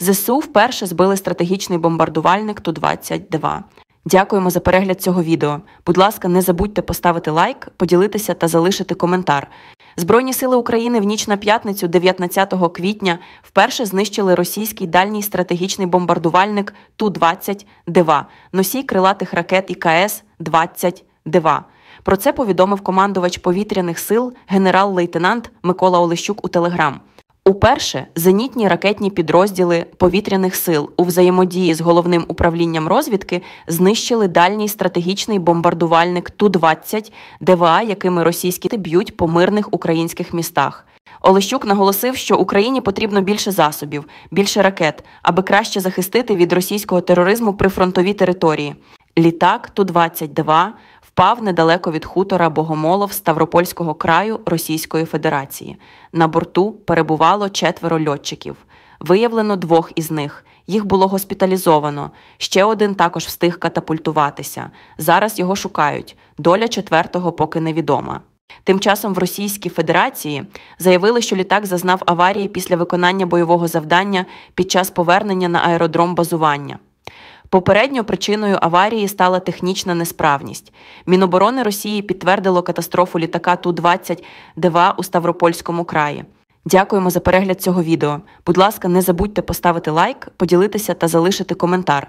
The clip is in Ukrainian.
ЗСУ вперше збили стратегічний бомбардувальник Ту-22. Дякуємо за перегляд цього відео. Будь ласка, не забудьте поставити лайк, поділитися та залишити коментар. Збройні сили України в ніч на п'ятницю, 19 квітня, вперше знищили російський дальній стратегічний бомбардувальник Ту-20 ДВА, носій крилатих ракет ікс 20 ДВА. Про це повідомив командувач повітряних сил генерал-лейтенант Микола Олещук у Телеграм. Уперше зенітні ракетні підрозділи повітряних сил у взаємодії з головним управлінням розвідки знищили дальній стратегічний бомбардувальник Ту-20 ДВА, якими російські б'ють по мирних українських містах. Олещук наголосив, що Україні потрібно більше засобів, більше ракет, аби краще захистити від російського тероризму прифронтові території. Літак Ту-22 впав недалеко від хутора Богомолов Ставропольського краю Російської Федерації. На борту перебувало четверо льотчиків. Виявлено двох із них. Їх було госпіталізовано. Ще один також встиг катапультуватися. Зараз його шукають. Доля четвертого поки невідома. Тим часом в Російській Федерації заявили, що літак зазнав аварії після виконання бойового завдання під час повернення на аеродром базування. Попередньо причиною аварії стала технічна несправність. Міноборони Росії підтвердило катастрофу літака Ту-20-ДВА у Ставропольському краї. Дякуємо за перегляд цього відео. Будь ласка, не забудьте поставити лайк, поділитися та залишити коментар.